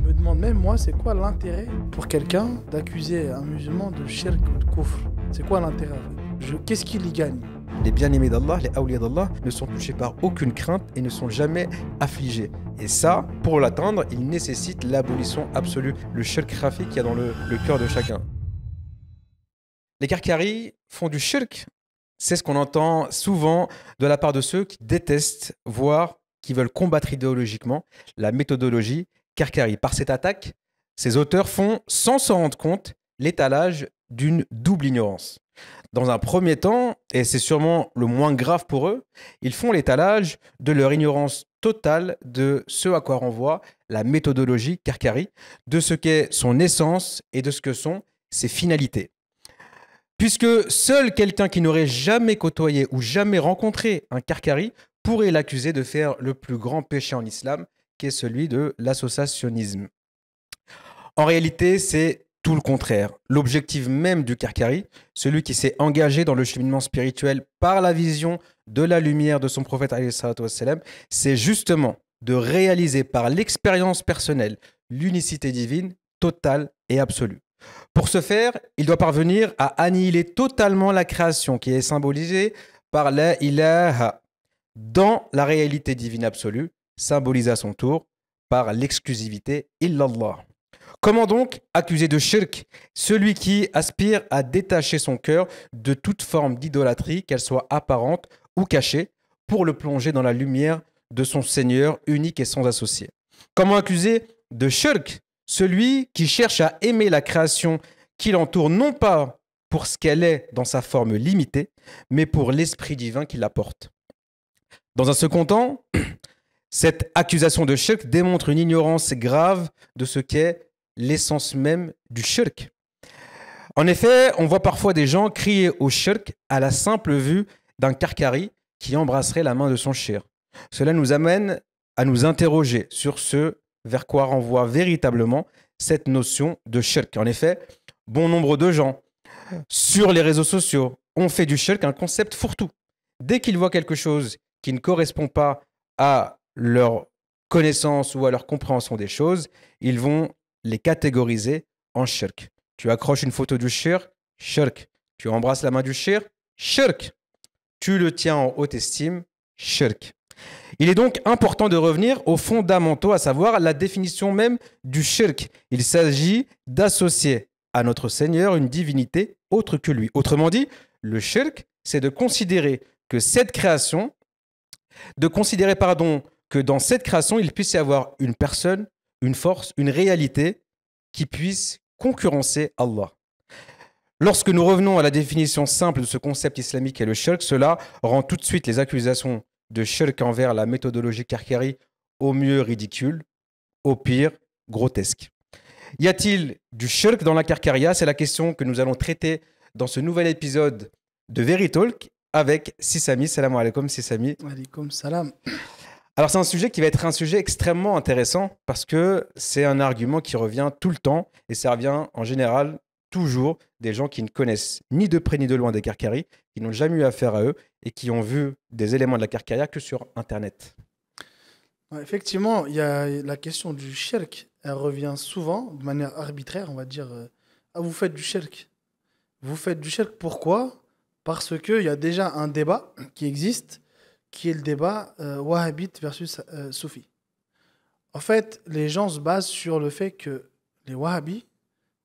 me demande même moi, c'est quoi l'intérêt pour quelqu'un d'accuser un musulman de shirk ou de kufr C'est quoi l'intérêt Qu'est-ce qu'il y gagne les bien-aimés d'Allah, les awliya d'Allah, ne sont touchés par aucune crainte et ne sont jamais affligés. Et ça, pour l'atteindre, il nécessite l'abolition absolue, le shirk rafi qu'il y a dans le, cœur de chacun. Les Karkaris font du shirk. C'est ce qu'on entend souvent de la part de ceux qui détestent, voire qui veulent combattre idéologiquement la méthodologie par cette attaque, ces auteurs font, sans s'en rendre compte, l'étalage d'une double ignorance. Dans un premier temps, et c'est sûrement le moins grave pour eux, ils font l'étalage de leur ignorance totale de ce à quoi renvoie la méthodologie Karkari, de ce qu'est son essence et de ce que sont ses finalités. Puisque seul quelqu'un qui n'aurait jamais côtoyé ou jamais rencontré un Karkari pourrait l'accuser de faire le plus grand péché en islam, qui est celui de l'associationnisme. En réalité, c'est tout le contraire. L'objectif même du Karkari, celui qui s'est engagé dans le cheminement spirituel par la vision de la lumière de son prophète, c'est justement de réaliser par l'expérience personnelle l'unicité divine totale et absolue. Pour ce faire, il doit parvenir à annihiler totalement la création qui est symbolisée par la ilaha dans la réalité divine absolue, symbolise à son tour par l'exclusivité illallah. Comment donc accuser de shirk celui qui aspire à détacher son cœur de toute forme d'idolâtrie, qu'elle soit apparente ou cachée, pour le plonger dans la lumière de son Seigneur unique et sans associé Comment accuser de shirk celui qui cherche à aimer la création qui l'entoure non pas pour ce qu'elle est dans sa forme limitée, mais pour l'esprit divin qui porte Dans un second temps, cette accusation de shirk démontre une ignorance grave de ce qu'est l'essence même du shirk. En effet, on voit parfois des gens crier au shirk à la simple vue d'un karkari qui embrasserait la main de son cher. Cela nous amène à nous interroger sur ce vers quoi renvoie véritablement cette notion de shirk. En effet, bon nombre de gens sur les réseaux sociaux ont fait du shirk un concept fourre-tout. Dès qu'ils voient quelque chose qui ne correspond pas à leur connaissance ou à leur compréhension des choses, ils vont les catégoriser en shirk. Tu accroches une photo du shirk, shirk. Tu embrasses la main du shirk, shirk. Tu le tiens en haute estime, shirk. Il est donc important de revenir aux fondamentaux, à savoir la définition même du shirk. Il s'agit d'associer à notre Seigneur une divinité autre que lui. Autrement dit, le shirk, c'est de considérer que cette création, de considérer, pardon, que dans cette création, il puisse y avoir une personne, une force, une réalité qui puisse concurrencer Allah. Lorsque nous revenons à la définition simple de ce concept islamique et le shirk, cela rend tout de suite les accusations de shulk envers la méthodologie Karkari au mieux ridicule, au pire grotesque. Y a-t-il du shulk dans la Karkaria C'est la question que nous allons traiter dans ce nouvel épisode de Very avec Sissami. Salam alaikum Sissami. salam. Alors c'est un sujet qui va être un sujet extrêmement intéressant parce que c'est un argument qui revient tout le temps et ça revient en général toujours des gens qui ne connaissent ni de près ni de loin des Carcaries, qui n'ont jamais eu affaire à eux et qui ont vu des éléments de la Carcaria que sur Internet. Effectivement, il y a la question du shirk, elle revient souvent de manière arbitraire, on va dire. Euh, ah, vous faites du shirk. Vous faites du shirk pourquoi Parce qu'il y a déjà un débat qui existe qui est le débat euh, versus euh, soufi. En fait, les gens se basent sur le fait que les wahhabis,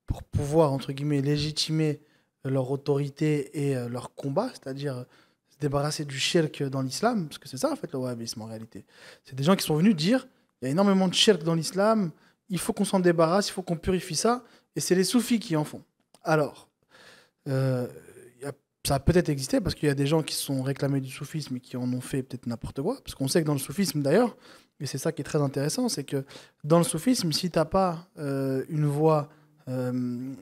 pour pouvoir, entre guillemets, légitimer euh, leur autorité et leur combat, c'est-à-dire se débarrasser du shirk dans l'islam, parce que c'est ça, en fait, le wahhabisme, en réalité. C'est des gens qui sont venus dire, il y a énormément de shirk dans l'islam, il faut qu'on s'en débarrasse, il faut qu'on purifie ça, et c'est les soufis qui en font. Alors, ça a peut-être existé parce qu'il y a des gens qui se sont réclamés du soufisme et qui en ont fait peut-être n'importe quoi. Parce qu'on sait que dans le soufisme d'ailleurs, et c'est ça qui est très intéressant, c'est que dans le soufisme, si t'as pas euh, une voix, euh,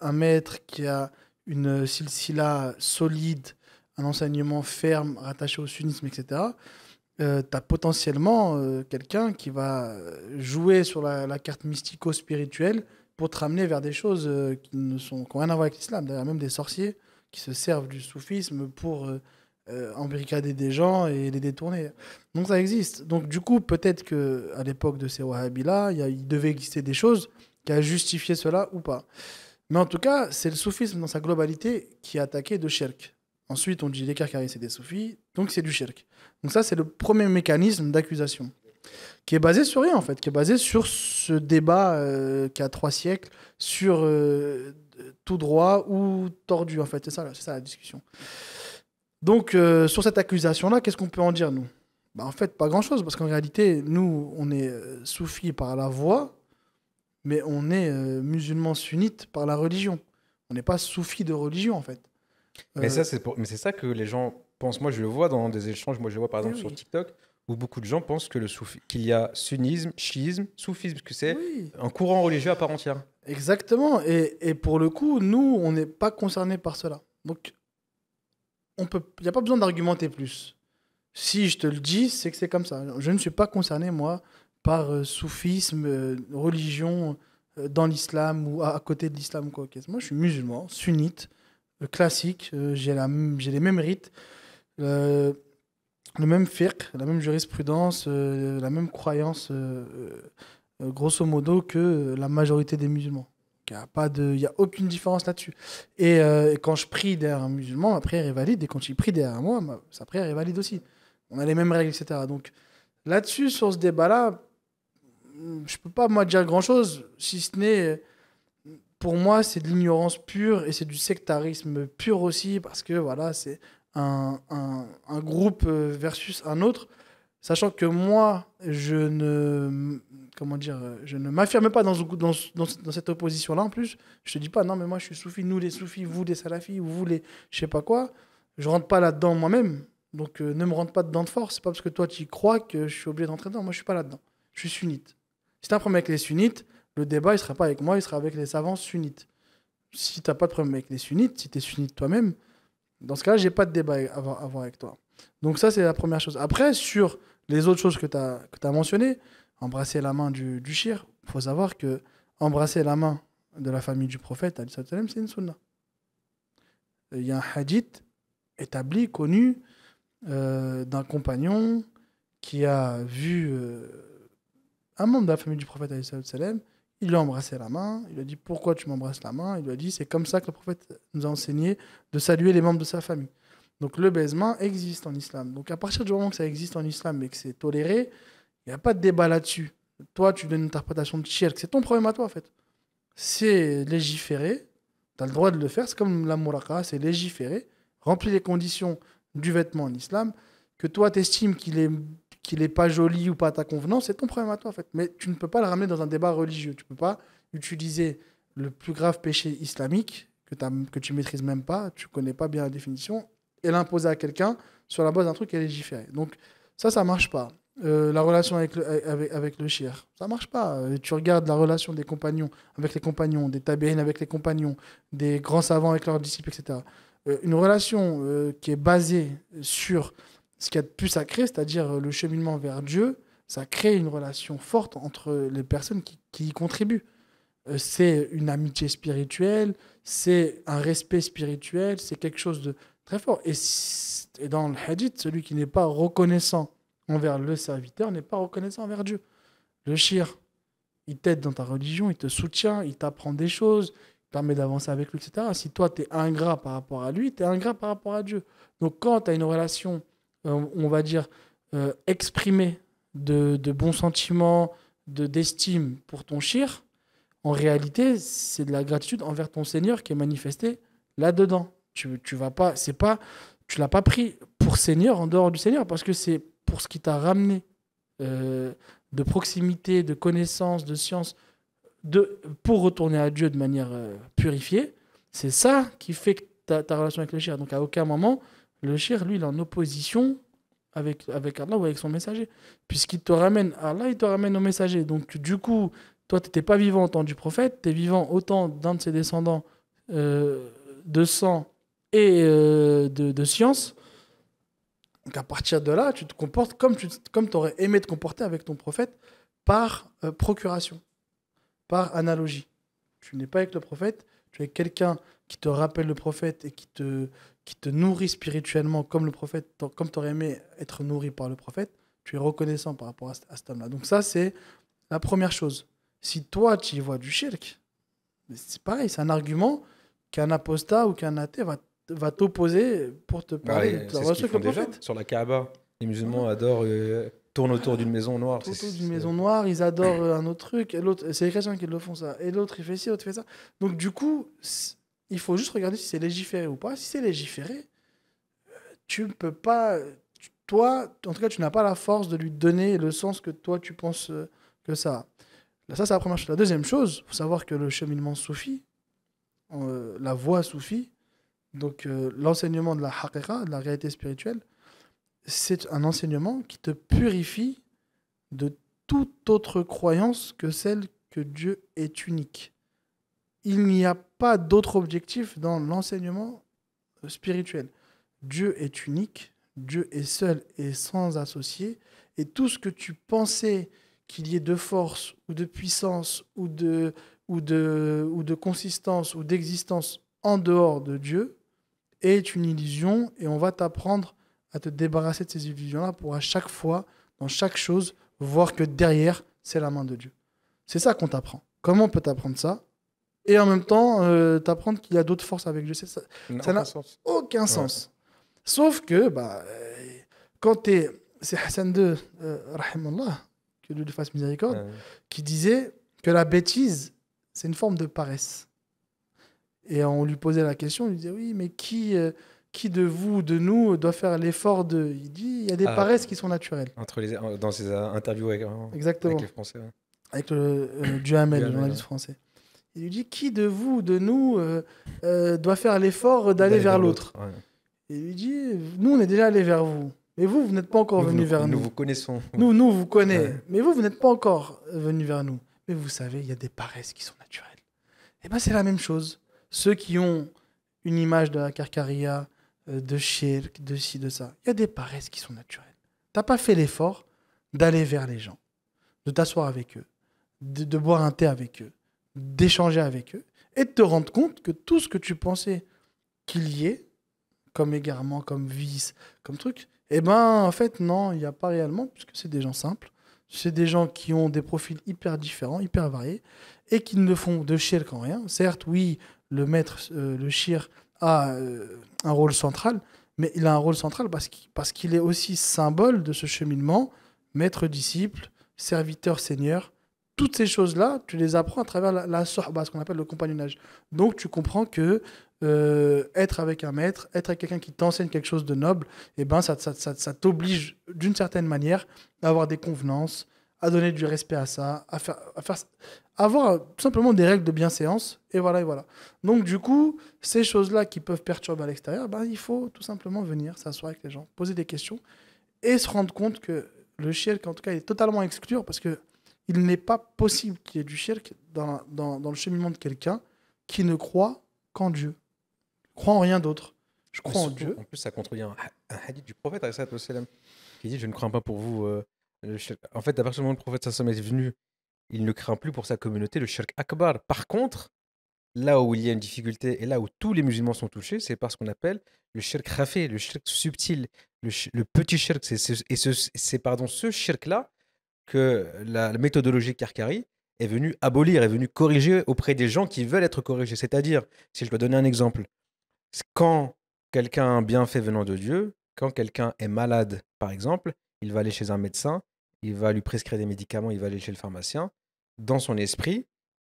un maître qui a une silsila solide, un enseignement ferme rattaché au sunnisme, etc., euh, tu as potentiellement quelqu'un qui va jouer sur la, carte mystico-spirituelle pour te ramener vers des choses qui ne sont rien à voir avec l'islam, d'ailleurs même des sorciers qui se servent du soufisme pour euh, euh, embricader des gens et les détourner. Donc ça existe. Donc du coup, peut-être que à l'époque de ces wahhabis-là, il devait exister des choses qui a justifié cela ou pas. Mais en tout cas, c'est le soufisme dans sa globalité qui a attaqué de shirk. Ensuite, on dit les Karkaris, c'est des soufis, donc c'est du shirk. Donc ça, c'est le premier mécanisme d'accusation qui est basé sur rien en fait, qui est basé sur ce débat euh, qui a trois siècles sur euh, tout droit ou tordu, en fait. C'est ça, ça la discussion. Donc, euh, sur cette accusation-là, qu'est-ce qu'on peut en dire, nous bah, En fait, pas grand-chose, parce qu'en réalité, nous, on est euh, soufis par la voix, mais on est euh, musulmans sunnites par la religion. On n'est pas soufis de religion, en fait. Mais c'est pour... ça que les gens pensent. Moi, je le vois dans des échanges. Moi, je le vois par eh exemple sur TikTok où beaucoup de gens pensent que le qu'il y a sunnisme, chiisme, soufisme, que c'est un courant religieux à part entière. Exactement. Et, et pour le coup, nous, on n'est pas concerné par cela. Donc, il n'y a pas besoin d'argumenter plus. Si je te le dis, c'est que c'est comme ça. Je ne suis pas concerné, moi, par euh, soufisme, euh, religion euh, dans l'islam ou à, côté de l'islam. Quoi. Moi, je suis musulman, sunnite, classique, j'ai, la, j'ai les mêmes rites, le même fiqh, la même jurisprudence, la même croyance euh, grosso modo, que la majorité des musulmans. Il n'y a, de, a aucune différence là-dessus. Euh, et quand je prie derrière un musulman, ma prière est valide. Et quand il prie derrière moi, ma, sa prière est valide aussi. On a les mêmes règles, etc. Donc là-dessus, sur ce débat-là, je peux pas moi dire grand-chose, si ce n'est, pour moi, c'est de l'ignorance pure et c'est du sectarisme pur aussi, parce que voilà, c'est un, groupe euh, versus un autre. Sachant que moi, je ne, comment dire, je ne m'affirme pas dans, cette opposition-là. En plus, je te dis pas, non, mais moi, je suis soufi, nous les soufis, vous les salafis, vous les, je sais pas quoi. Je rentre pas là-dedans moi-même. Donc, euh, ne me rentre pas dedans de force. C'est pas parce que toi, tu crois que je suis obligé d'entrer dedans. Moi, je suis pas là-dedans. Je suis sunnite. Si tu as un problème avec les sunnites, le débat, il sera pas avec moi, il sera avec les savants sunnites. Si tu pas de problème avec les sunnites, si tu es sunnite toi-même, dans ce cas-là, j'ai pas de débat avant avoir avec toi. Donc ça, c'est la première chose. Après, sur les autres choses que tu as, mentionnées, embrasser la main du, du il faut savoir que embrasser la main de la famille du prophète, c'est une sunna. Il y a un hadith établi, connu, euh, d'un compagnon qui a vu euh, un membre de la famille du prophète, il lui a embrassé la main, il lui a dit pourquoi tu m'embrasses la main, il lui a dit c'est comme ça que le prophète nous a enseigné de saluer les membres de sa famille. Donc le baisement existe en islam. Donc à partir du moment que ça existe en islam et que c'est toléré, il n'y a pas de débat là-dessus. Toi, tu donnes une interprétation de shirk. C'est ton problème à toi, en fait. C'est légiféré. Tu as le droit de le faire. C'est comme la muraqa, c'est légiféré. rempli les conditions du vêtement en islam. Que toi, tu qu'il est qu'il n'est pas joli ou pas à ta convenance, c'est ton problème à toi, en fait. Mais tu ne peux pas le ramener dans un débat religieux. Tu ne peux pas utiliser le plus grave péché islamique que, que tu maîtrises même pas, tu connais pas bien la définition, et l'imposer à quelqu'un sur la base d'un truc qui est légiféré. Donc ça, ça marche pas. Euh, la relation avec le, avec, avec le ça marche pas. Euh, tu regardes la relation des compagnons avec les compagnons, des tabéines avec les compagnons, des grands savants avec leurs disciples, etc. Euh, une relation qui est basée sur ce qu'il y a de plus sacré, c'est-à-dire le cheminement vers Dieu, ça crée une relation forte entre les personnes qui, qui y contribuent. c'est une amitié spirituelle, c'est un respect spirituel, c'est quelque chose de, fort. Et, dans le hadith, celui qui n'est pas reconnaissant envers le serviteur n'est pas reconnaissant envers Dieu. Le chir il t'aide dans ta religion, il te soutient, il t'apprend des choses, il permet d'avancer avec lui, etc. Si toi, tu es ingrat par rapport à lui, tu es ingrat par rapport à Dieu. Donc quand tu as une relation, euh, on va dire, euh, exprimée de, de, bons sentiments, de d'estime pour ton shir, en réalité, c'est de la gratitude envers ton Seigneur qui est manifestée là-dedans. Tu, tu vas pas, c'est pas, tu l'as pas pris pour Seigneur en dehors du Seigneur parce que c'est pour ce qui t'a ramené euh, de proximité, de connaissance, de science, de, pour retourner à Dieu de manière euh, purifiée. C'est ça qui fait que ta, ta relation avec le shir. Donc à aucun moment, le shir, lui, il est en opposition avec, avec Allah ou avec son messager. Puisqu'il te ramène Allah, il te ramène au messager. Donc du coup, toi, tu n'étais pas vivant au temps du prophète, tu es vivant autant d'un de ses descendants euh, de sang et euh, de, science. Donc à partir de là, tu te comportes comme tu comme aurais aimé te comporter avec ton prophète par euh, procuration, par analogie. Tu n'es pas avec le prophète, tu es quelqu'un qui te rappelle le prophète et qui te, qui te nourrit spirituellement comme le prophète, comme tu aurais aimé être nourri par le prophète. Tu es reconnaissant par rapport à, à cet homme-là. Donc ça, c'est la première chose. Si toi, tu y vois du shirk, c'est pareil, c'est un argument qu'un apostat ou qu'un athée va va t'opposer pour te parler de ce qu'ils font déjà sur la Kaaba. Les musulmans adorent euh, tournent autour d'une maison noire. Autour d'une maison noire, ils adorent euh, un autre truc. L'autre, c'est les chrétiens qui le font ça. Et l'autre, il fait ci, l'autre fait ça. Donc du coup, il faut juste regarder si c'est légiféré ou pas. Si c'est légiféré, euh, tu ne peux pas. Toi, en tout cas, tu n'as pas la force de lui donner le sens que toi tu penses que ça. Là, ça, c'est la première chose. La deuxième chose, faut savoir que le cheminement soufi, la voie soufie, donc, euh, l'enseignement de la haqiqa, de la réalité spirituelle, c'est un enseignement qui te purifie de toute autre croyance que celle que Dieu est unique. Il n'y a pas d'autre objectif dans l'enseignement spirituel. Dieu est unique, Dieu est seul et sans associé, et tout ce que tu pensais qu'il y ait de force ou de puissance ou de, ou ou de consistance ou d'existence en dehors de Dieu, est une illusion et on va t'apprendre à te débarrasser de ces illusions-là pour à chaque fois, dans chaque chose, voir que derrière, c'est la main de Dieu. C'est ça qu'on t'apprend. Comment on peut t'apprendre ça Et en même temps, euh, t'apprendre qu'il y a d'autres forces avec Dieu. Ça n'a aucun sens. Sauf que, bah, euh, quand t'es. C'est Hassan II, euh, que Dieu lui fasse miséricorde, qui disait que la bêtise, c'est une forme de paresse. Et on lui posait la question, il disait Oui, mais qui, euh, qui de vous, de nous, doit faire l'effort de. Il dit Il y a des ah. paresses qui sont naturelles. Entre les, dans ses euh, interviews avec, euh, Exactement. avec les Français. Avec le, Duhamel, le journaliste français. Il lui dit Qui de vous, de nous, doit faire l'effort d'aller vers, l'autre il lui dit Nous, on est déjà allés vers vous. Mais vous, vous n'êtes pas encore venu vers nous. Nous vous connaissons. Nous, nous vous connaissons. Mais vous, vous n'êtes pas encore venu vers nous. Mais vous savez, il y a des paresses qui sont naturelles. Et eh bien, c'est la même chose ceux qui ont une image de la carcaria, euh, de shirk, de ci, de ça, il y a des paresses qui sont naturelles. n'as pas fait l'effort d'aller vers les gens, de t'asseoir avec eux, de, boire un thé avec eux, d'échanger avec eux, et de te rendre compte que tout ce que tu pensais qu'il y ait, comme égarement, comme vice, comme truc, eh ben en fait non, il n'y a pas réellement, puisque c'est des gens simples, c'est des gens qui ont des profils hyper différents, hyper variés, et qui ne font de shirk en rien. Certes, oui, le maître, euh, le shir, a euh, un rôle central, mais il a un rôle central parce qu'il, est aussi symbole de ce cheminement, maître, disciple, serviteur, seigneur. Toutes ces choses-là, tu les apprends à travers la, la sohba, ce qu'on appelle le compagnonnage. Donc tu comprends que euh, être avec un maître, être avec quelqu'un qui t'enseigne quelque chose de noble, eh ben ça, ça, t'oblige d'une certaine manière à avoir des convenances, à donner du respect à ça, à faire, à faire avoir tout simplement des règles de bienséance, et voilà, et voilà. Donc du coup, ces choses-là qui peuvent perturber à l'extérieur, ben, il faut tout simplement venir s'asseoir avec les gens, poser des questions, et se rendre compte que le shirk, en tout cas, est totalement exclu, parce que il n'est pas possible qu'il y ait du shirk dans, le cheminement de quelqu'un qui ne croit qu'en Dieu, croit en rien d'autre. Je crois en Dieu. En plus, ça contredit un, hadith du prophète, qui dit, je ne crois pas pour vous. Euh, en fait, d'après partir du moment où le prophète est venu il ne craint plus pour sa communauté le shirk akbar. Par contre, là où il y a une difficulté et là où tous les musulmans sont touchés, c'est parce qu'on appelle le shirk rafé, le shirk subtil, le, petit shirk. et c'est pardon ce shirk-là que la, méthodologie Karkari est venue abolir, est venue corriger auprès des gens qui veulent être corrigés. C'est-à-dire, si je dois donner un exemple, quand quelqu'un a un bienfait venant de Dieu, quand quelqu'un est malade, par exemple, il va aller chez un médecin, il va lui prescrire des médicaments, il va aller chez le pharmacien, dans son esprit,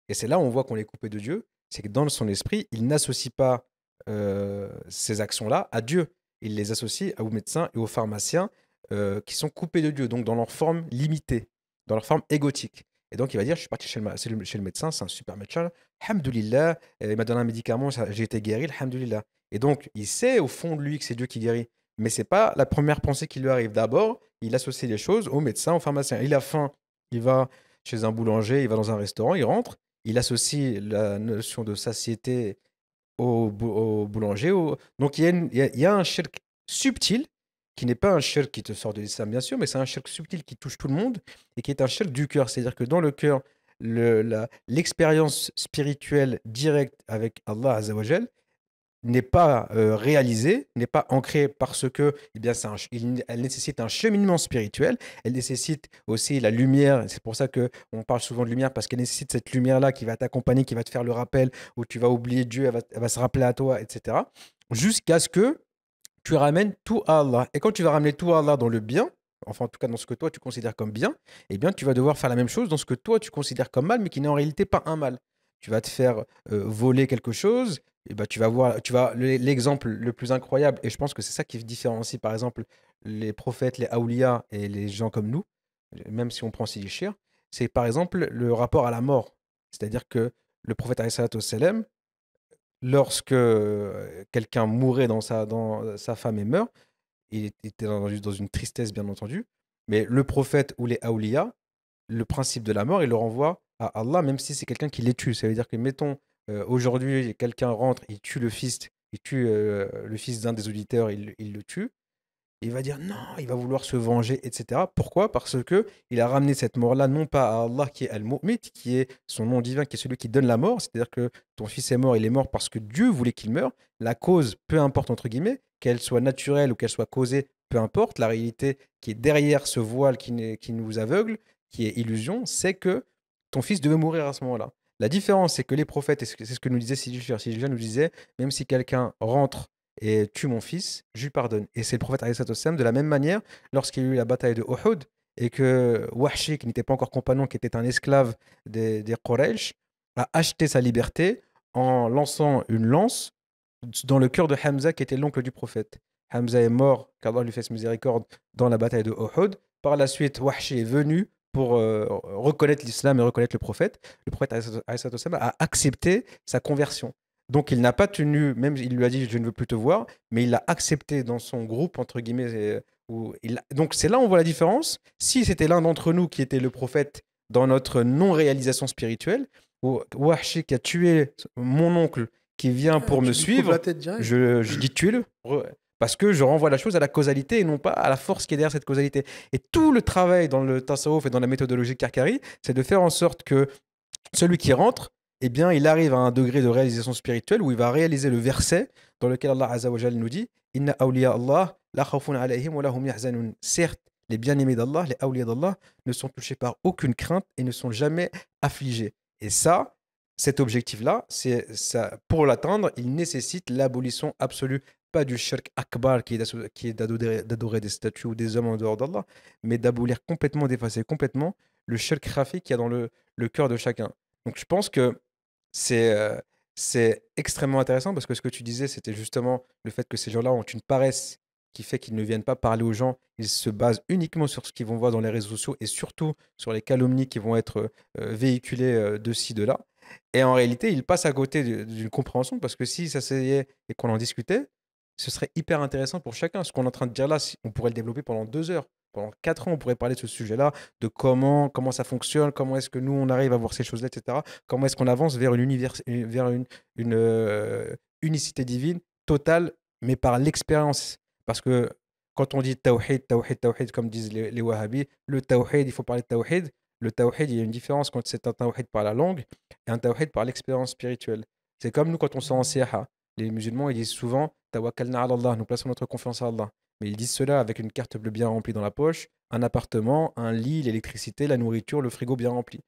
et c'est là où on voit qu'on est coupé de Dieu, c'est que dans son esprit, il n'associe pas euh, ces actions-là à Dieu. Il les associe aux médecins et aux pharmaciens euh, qui sont coupés de Dieu, donc dans leur forme limitée, dans leur forme égotique. Et donc, il va dire, je suis parti chez le, chez le médecin, c'est un super médecin, hamdoulillah, il m'a donné un médicament, j'ai été guéri, hamdoulillah. Et donc, il sait au fond de lui que c'est Dieu qui guérit. Mais c'est pas la première pensée qui lui arrive. D'abord, il associe les choses au médecin, au pharmacien. Il a faim, il va chez un boulanger, il va dans un restaurant, il rentre, il associe la notion de satiété au, boulanger. Au... Donc il y, a un shirk subtil, qui n'est pas un shirk qui te sort de l'islam, bien sûr, mais c'est un shirk subtil qui touche tout le monde et qui est un shirk du cœur. C'est-à-dire que dans le cœur, l'expérience spirituelle directe avec Allah Azzawajal, n'est pas euh, réalisée, n'est pas ancrée parce que eh bien, nécessite un cheminement spirituel, elle nécessite aussi la lumière, c'est pour ça que on parle souvent de lumière, parce qu'elle nécessite cette lumière-là qui va t'accompagner, qui va te faire le rappel, où tu vas oublier Dieu, elle va, se rappeler à toi, etc. Jusqu'à ce que tu ramènes tout à Allah. Et quand tu vas ramener tout à Allah dans le bien, enfin en tout cas dans ce que toi tu considères comme bien, eh bien tu vas devoir faire la même chose dans ce que toi tu considères comme mal, mais qui n'est en réalité pas un mal tu vas te faire voler quelque chose, et bah, tu vas voir, tu vas l'exemple le plus incroyable, et je pense que c'est ça qui différencie par exemple les prophètes, les aoulias et les gens comme nous, même si on prend Sidi Shir, c'est par exemple le rapport à la mort. C'est-à-dire que le prophète sallam lorsque quelqu'un mourait dans sa, dans sa femme et meurt, il était dans, dans une tristesse bien entendu, mais le prophète ou les aoulias, le principe de la mort, il le renvoie à Allah, même si c'est quelqu'un qui les tue. Ça veut dire que, mettons, euh, aujourd'hui, quelqu'un rentre, il tue le fils, il tue euh, le fils d'un des auditeurs, il, le tue. Il va dire non, il va vouloir se venger, etc. Pourquoi Parce que il a ramené cette mort-là non pas à Allah qui est Al-Mu'mit, qui est son nom divin, qui est celui qui donne la mort. C'est-à-dire que ton fils est mort, il est mort parce que Dieu voulait qu'il meure. La cause, peu importe entre guillemets, qu'elle soit naturelle ou qu'elle soit causée, peu importe. La réalité qui est derrière ce voile qui, qui nous aveugle, qui est illusion, c'est que ton fils devait mourir à ce moment-là. La différence, c'est que les prophètes, et c'est ce que nous disait Sigil nous disait, même si quelqu'un rentre et tue mon fils, je lui pardonne. Et c'est le prophète de la même manière, lorsqu'il y a eu la bataille de Uhud, et que Wahshi, qui n'était pas encore compagnon, qui était un esclave des, des a acheté sa liberté en lançant une lance dans le cœur de Hamza, qui était l'oncle du prophète. Hamza est mort, car qu'Allah lui ce miséricorde, dans la bataille de Uhud. Par la suite, Wahshi est venu, pour euh, reconnaître l'islam et reconnaître le prophète, le prophète a accepté sa conversion. Donc il n'a pas tenu, même il lui a dit je ne veux plus te voir, mais il l'a accepté dans son groupe, entre guillemets. Et, euh, il Donc c'est là où on voit la différence. Si c'était l'un d'entre nous qui était le prophète dans notre non-réalisation spirituelle, ou Wahshi qui a tué mon oncle qui vient ah, pour me suivre, je, je, dis tuez-le. Parce que je renvoie la chose à la causalité et non pas à la force qui est derrière cette causalité. Et tout le travail dans le tasawuf et dans la méthodologie Karkari, c'est de faire en sorte que celui qui rentre, eh bien, il arrive à un degré de réalisation spirituelle où il va réaliser le verset dans lequel Allah nous dit Inna awliya Allah, la khawfun alayhim wa lahum yahzanun. Certes, les bien-aimés d'Allah, les awliya d'Allah, ne sont touchés par aucune crainte et ne sont jamais affligés. Et ça, cet objectif-là, c'est ça, pour l'atteindre, il nécessite l'abolition absolue pas du shirk akbar qui est d'adorer des statues ou des hommes en dehors d'Allah, mais d'abolir complètement, d'effacer complètement le shirk rafi qu'il y a dans le, le cœur de chacun. Donc je pense que c'est euh, c'est extrêmement intéressant parce que ce que tu disais, c'était justement le fait que ces gens-là ont une paresse qui fait qu'ils ne viennent pas parler aux gens, ils se basent uniquement sur ce qu'ils vont voir dans les réseaux sociaux et surtout sur les calomnies qui vont être euh, véhiculées euh, de ci, de là. Et en réalité, ils passent à côté d'une compréhension parce que si ça et qu'on en discutait, ce serait hyper intéressant pour chacun. Ce qu'on est en train de dire là, on pourrait le développer pendant deux heures. Pendant quatre ans, on pourrait parler de ce sujet-là, de comment, comment ça fonctionne, comment est-ce que nous, on arrive à voir ces choses-là, etc. Comment est-ce qu'on avance vers une, univers, vers une, euh, unicité divine totale, mais par l'expérience. Parce que quand on dit tawhid, tawhid, tawhid, comme disent les, wahhabis, le tawhid, il faut parler de tawhid. Le tawhid, il y a une différence quand c'est un tawhid par la langue et un tawhid par l'expérience spirituelle. C'est comme nous quand on sort en mmh. siyaha, les musulmans, ils disent souvent Tawakkalna Allah, nous plaçons notre confiance à Allah. Mais ils disent cela avec une carte bleue bien remplie dans la poche, un appartement, un lit, l'électricité, la nourriture, le frigo bien rempli.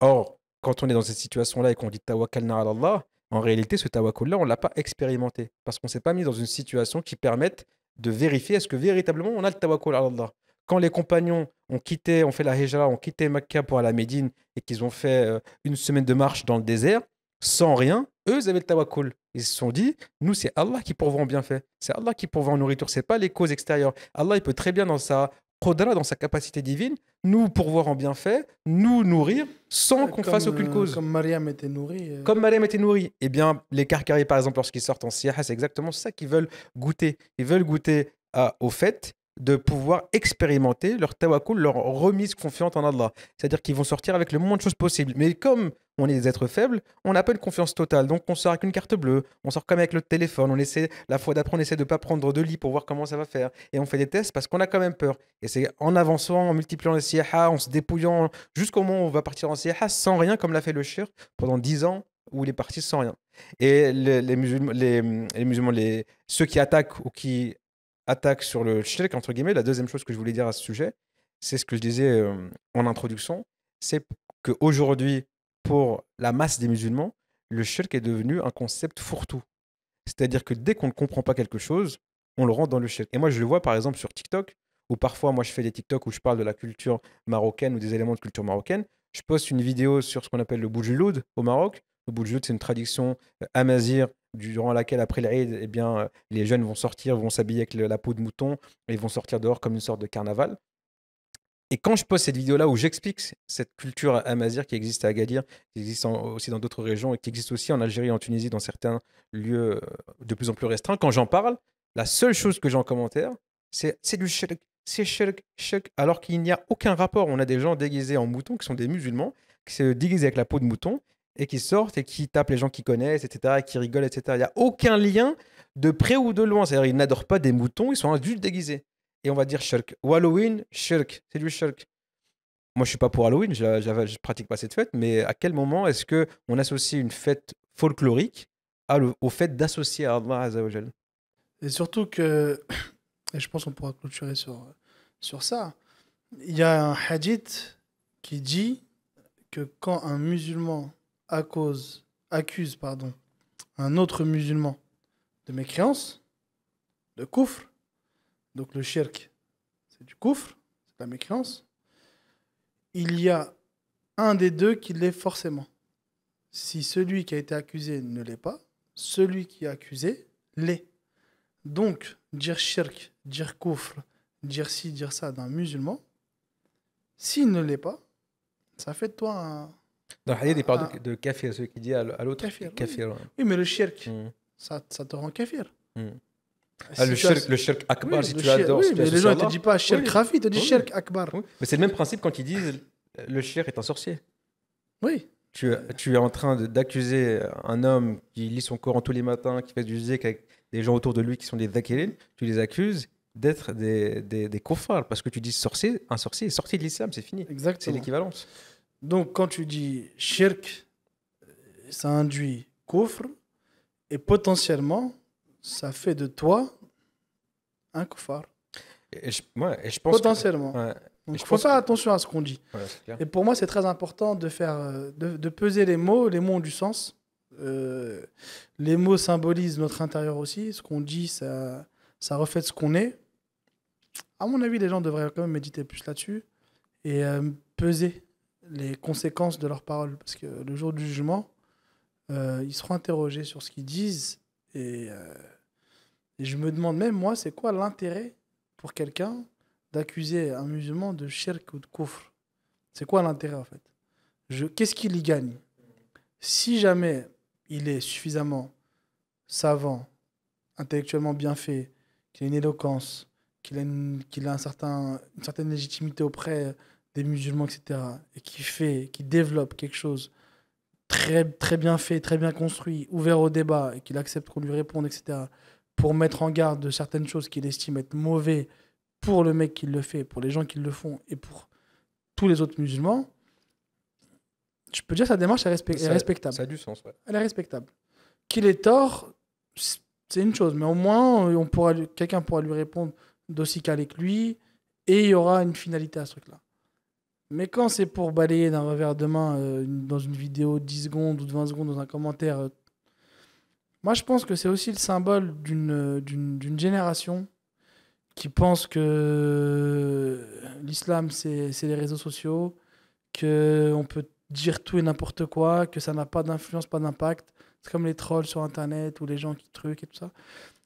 Or, quand on est dans cette situation-là et qu'on dit Tawakkalna Allah, en réalité, ce tawakkul-là, on ne l'a pas expérimenté parce qu'on ne s'est pas mis dans une situation qui permette de vérifier est-ce que véritablement on a le tawakkul Allah. Quand les compagnons ont quitté, ont fait la hijra, ont quitté Makkah pour aller à la Médine et qu'ils ont fait euh, une semaine de marche dans le désert, sans rien, eux, ils avaient le tawakul. Ils se sont dit, nous, c'est Allah qui pourvoit en bienfait. C'est Allah qui pourvoit en nourriture. C'est pas les causes extérieures. Allah, il peut très bien, dans sa khodra, dans sa capacité divine, nous pourvoir en bienfait, nous nourrir, sans qu'on fasse aucune euh, cause. Comme Mariam était nourrie. Euh. Comme Mariam était nourrie. Eh bien, les carcaries, par exemple, lorsqu'ils sortent en siyaha, c'est exactement ça qu'ils veulent goûter. Ils veulent goûter à, euh, au fait de pouvoir expérimenter leur tawakul, leur remise confiante en Allah. C'est-à-dire qu'ils vont sortir avec le moins de choses possible. Mais comme on est des êtres faibles, on n'a pas une confiance totale. Donc on sort avec une carte bleue, on sort comme avec le téléphone, on essaie, la fois d'après, on essaie de ne pas prendre de lit pour voir comment ça va faire. Et on fait des tests parce qu'on a quand même peur. Et c'est en avançant, en multipliant les siyaha, en se dépouillant jusqu'au moment où on va partir en siyaha sans rien, comme l'a fait le shir pendant dix ans où il est parti sans rien. Et les, musulmans, les, musulmans les, ceux qui attaquent ou qui attaquent sur le shirk, entre guillemets, la deuxième chose que je voulais dire à ce sujet, c'est ce que je disais euh, en introduction, c'est qu'aujourd'hui, pour la masse des musulmans, le shirk est devenu un concept fourre-tout. C'est-à-dire que dès qu'on ne comprend pas quelque chose, on le rend dans le shirk. Et moi, je le vois par exemple sur TikTok, où parfois, moi, je fais des TikTok où je parle de la culture marocaine ou des éléments de culture marocaine. Je poste une vidéo sur ce qu'on appelle le Boujouloud au Maroc. Le Boujouloud, c'est une tradition euh, amazir durant laquelle, après l'Aïd, eh bien, euh, les jeunes vont sortir, vont s'habiller avec la peau de mouton et vont sortir dehors comme une sorte de carnaval. Et quand je poste cette vidéo-là où j'explique cette culture amazir qui existe à Agadir, qui existe aussi dans d'autres régions et qui existe aussi en Algérie, en Tunisie, dans certains lieux euh, de plus en plus restreints, quand j'en parle, la seule chose que j'ai en commentaire, c'est du shirk, c'est shirk, shirk, alors qu'il n'y a aucun rapport. On a des gens déguisés en moutons qui sont des musulmans, qui se déguisent avec la peau de mouton et qui sortent et qui tapent les gens qui connaissent, etc., et qui rigolent, etc. Il n'y a aucun lien de près ou de loin. C'est-à-dire, ils n'adorent pas des moutons, ils sont juste déguisés et on va dire shirk. Ou Halloween, shirk. C'est du shirk. Moi, je suis pas pour Halloween, je ne pratique pas cette fête, mais à quel moment est-ce que on associe une fête folklorique au fait d'associer à Allah Et surtout que, et je pense qu'on pourra clôturer sur, sur ça, il y a un hadith qui dit que quand un musulman à cause, accuse pardon, un autre musulman de mécréance, de coufre, donc le shirk, c'est du coufre, c'est la mécréance. Il y a un des deux qui l'est forcément. Si celui qui a été accusé ne l'est pas, celui qui est accusé l'est. Donc, dire shirk, dire coufre, dire ci, dire ça d'un musulman, s'il ne l'est pas, ça fait de toi un. Dans le hadith, il parle de kafir, celui qui dit à l'autre kafir. oui. mais le shirk, hmm. ça, ça, te rend kafir. Hmm. Ah, le, shirk, akbar, si tu adores. Oui, mais les gens ne te disent pas shirk rafi, ils te disent shirk akbar. Mais c'est le même principe quand ils disent le shirk est un sorcier. Oui. Tu, tu es en train d'accuser un homme qui lit son Coran tous les matins, qui fait du zik avec des gens autour de lui qui sont des dhakirin, tu les accuses d'être des, des, parce que tu dis sorcier, un sorcier est sorti de l'islam, c'est fini. C'est l'équivalence. Donc quand tu dis shirk, euh, ça induit coffre et potentiellement ça fait de toi un koufar. pense Potentiellement. Il faut faire attention à ce qu'on dit. et pour moi, c'est très important de, faire, euh, de, peser les mots. Les mots ont du sens. Euh, les mots symbolisent notre intérieur aussi. Ce qu'on dit, ça, ça reflète ce qu'on est. À mon avis, les gens devraient quand même méditer plus là-dessus et euh, peser les conséquences de leurs paroles. Parce que le jour du jugement, ils seront interrogés sur ce qu'ils disent et et je me demande même, moi, c'est quoi l'intérêt pour quelqu'un d'accuser un musulman de shirk ou de kufr C'est quoi l'intérêt, en fait Qu'est-ce qu'il y gagne Si jamais il est suffisamment savant, intellectuellement bien fait, qu'il a une éloquence, qu'il a, une, a un certain, une certaine légitimité auprès des musulmans, etc., et qui fait, qui développe quelque chose très, très bien fait, très bien construit, ouvert au débat, et qu'il accepte qu'on lui réponde, etc., pour mettre en garde de certaines choses qu'il estime être mauvais pour le mec qui le fait, pour les gens qui le font et pour tous les autres musulmans, je peux dire sa démarche est, respectable. Ça a du sens, ouais. Elle est respectable. Qu'il ait tort, c'est une chose, mais au moins, euh, on pourra, quelqu'un pourra lui répondre d'aussi calé que lui et il y aura une finalité à ce truc-là. Mais quand c'est pour balayer d'un revers de main euh, dans une vidéo de 10 secondes ou de 20 secondes dans un commentaire euh, moi, je pense que c'est aussi le symbole d'une génération qui pense que l'islam, c'est les réseaux sociaux, qu'on peut dire tout et n'importe quoi, que ça n'a pas d'influence, pas d'impact. C'est comme les trolls sur Internet ou les gens qui truquent et tout ça.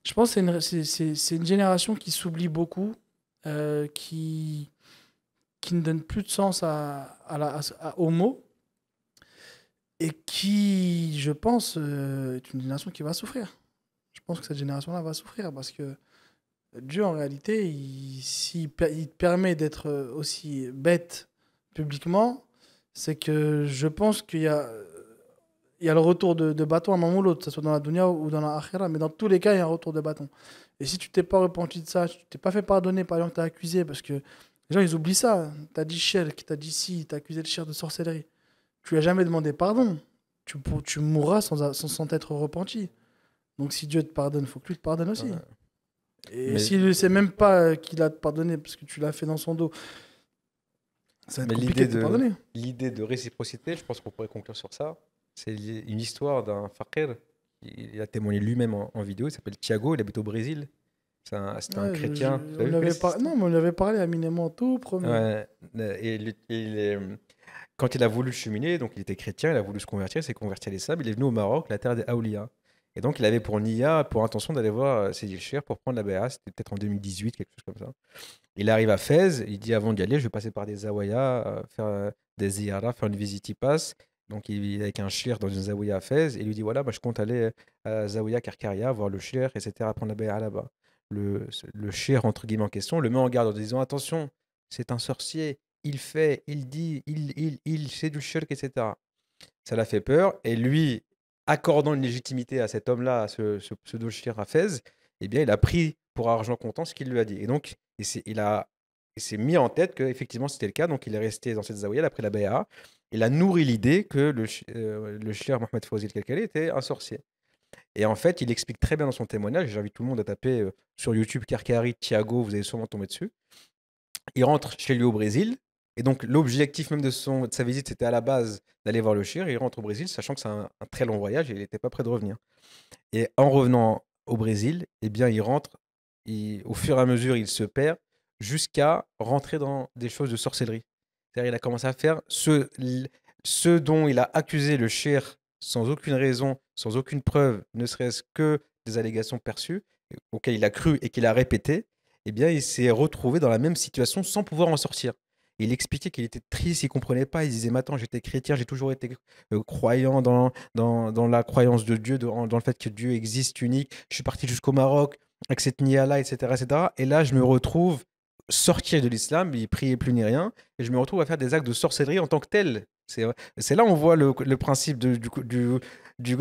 Je pense que c'est une, une, génération qui s'oublie beaucoup, euh, qui, qui ne donne plus de sens à, à, la, aux mots et qui, je pense, euh, est une génération qui va souffrir. Je pense que cette génération-là va souffrir parce que Dieu, en réalité, il, s'il il te permet d'être aussi bête publiquement, c'est que je pense qu'il y a, il y a le retour de, bâton à un moment ou l'autre, que ce soit dans la dunya ou dans la akhira, mais dans tous les cas, il y a un retour de bâton. Et si tu t'es pas repenti de ça, tu t'es pas fait pardonner par exemple, as accusé, parce que les gens, ils oublient ça. Tu as dit cher, tu as dit si, tu as accusé le cher de sorcellerie tu as jamais demandé pardon. Tu, tu mourras sans, être repenti. Donc si Dieu te pardonne, faut que tu te pardonnes aussi. Et s'il ne sait même pas euh, qu'il a pardonné parce que tu l'as fait dans son dos, ça Mais de, L'idée de réciprocité, je pense qu'on pourrait conclure sur ça. C'est une histoire d'un fakir. Il a témoigné lui-même en, vidéo. Il s'appelle Thiago. Il habite au Brésil. C'est un, chrétien. Je, on Non, mais on avait parlé à tout premier. et, il est... Quand il a voulu cheminer, donc il était chrétien, il a voulu se convertir, il s'est converti à l'islam, il est venu au Maroc, la terre des Aoulia. Et donc, il avait pour Nia, pour intention d'aller voir euh, Cédil Cher pour prendre la Béa, C'était peut-être en 2018, quelque chose comme ça. Il arrive à Fès, il dit avant d'y aller, je vais passer par des Zawaya, euh, faire euh, des Ziyara, faire une visite, il passe. Donc, il est avec un Cher dans une Zawaya à Fès et il lui dit voilà, moi, je compte aller à Zawaya Karkaria, voir le Cher, etc., prendre la Béa là-bas. Le, le entre guillemets, en question, le met en garde en disant attention, c'est un sorcier, il fait, il dit, il, il, il, c'est du shirk, etc. Ça l'a fait peur. Et lui, accordant une légitimité à cet homme-là, à ce, ce pseudo-shir eh bien, il a pris pour argent comptant ce qu'il lui a dit. Et donc, et il a s'est mis en tête que effectivement c'était le cas, donc il est resté dans cette zawiya après la BAA. Il a nourri l'idée que le, euh, Mohamed Fawzi Kalkali était un sorcier. Et en fait, il explique très bien dans son témoignage, j'invite tout le monde à taper euh, sur YouTube Karkari Thiago, vous allez sûrement tomber dessus. Il rentre chez lui au Brésil, et donc, l'objectif même de, son, de sa visite, c'était à la base d'aller voir le Chir. Il rentre au Brésil, sachant que c'est un, très long voyage et il n'était pas prêt de revenir. Et en revenant au Brésil, eh bien, il rentre. au fur et à mesure, il se perd jusqu'à rentrer dans des choses de sorcellerie. C'est-à-dire, il a commencé à faire ce, ce dont il a accusé le Chir sans aucune raison, sans aucune preuve, ne serait-ce que des allégations perçues, auxquelles il a cru et qu'il a répété. Eh bien, il s'est retrouvé dans la même situation sans pouvoir en sortir il expliquait qu'il était triste, il comprenait pas. Il disait, Maintenant, attends, j'étais chrétien, j'ai toujours été euh, croyant dans, dans, la croyance de Dieu, dans le fait que Dieu existe unique. Je suis parti jusqu'au Maroc avec cette niya-là, etc., etc. Et là, je me retrouve sorti de l'islam, il priait plus ni rien, et je me retrouve à faire des actes de sorcellerie en tant que tel. C'est là on voit le, principe du, du,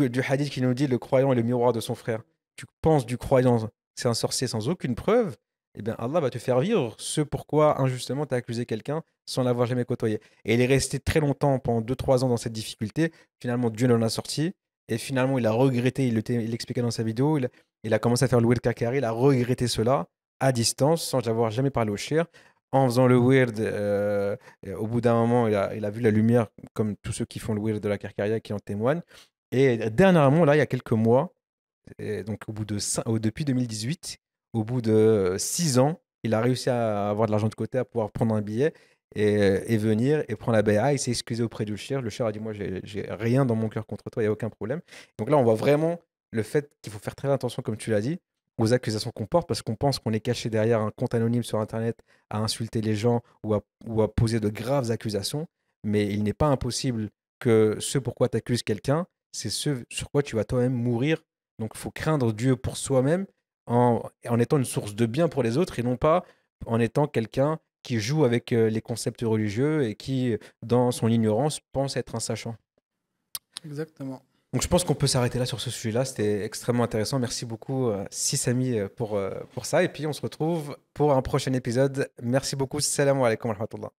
du, hadith qui nous dit le croyant est le miroir de son frère. Tu penses du croyant, c'est un sorcier sans aucune preuve, eh bien Allah va te faire vivre ce pourquoi injustement tu as accusé quelqu'un sans l'avoir jamais côtoyé. Et il est resté très longtemps, pendant 2-3 ans, dans cette difficulté. Finalement, Dieu l'en a sorti. Et finalement, il a regretté, il l'expliquait dans sa vidéo, il, a commencé à faire le weird kakari, il a regretté cela à distance, sans avoir jamais parlé au shir. En faisant le weird, euh, au bout d'un moment, il a, vu la lumière, comme tous ceux qui font le weird de la karkaria qui en témoignent. Et dernièrement, là, il y a quelques mois, donc au bout de depuis 2018, au bout de six ans, il a réussi à avoir de l'argent de côté, à pouvoir prendre un billet et, venir et prendre la BA. Il s'est excusé auprès du cher. Le cher a dit Moi, j'ai rien dans mon cœur contre toi, il n'y a aucun problème. Donc là, on voit vraiment le fait qu'il faut faire très attention, comme tu l'as dit, aux accusations qu'on porte parce qu'on pense qu'on est caché derrière un compte anonyme sur Internet à insulter les gens ou à, ou à poser de graves accusations. Mais il n'est pas impossible que ce pourquoi tu accuses quelqu'un, c'est ce sur quoi tu vas toi-même mourir. Donc il faut craindre Dieu pour soi-même en, étant une source de bien pour les autres et non pas en étant quelqu'un qui joue avec euh, les concepts religieux et qui, dans son ignorance, pense être un sachant. Exactement. Donc je pense qu'on peut s'arrêter là sur ce sujet-là. C'était extrêmement intéressant. Merci beaucoup, euh, amis euh, pour, pour ça. Et puis on se retrouve pour un prochain épisode. Merci beaucoup. Salam alaikum wa rahmatullah.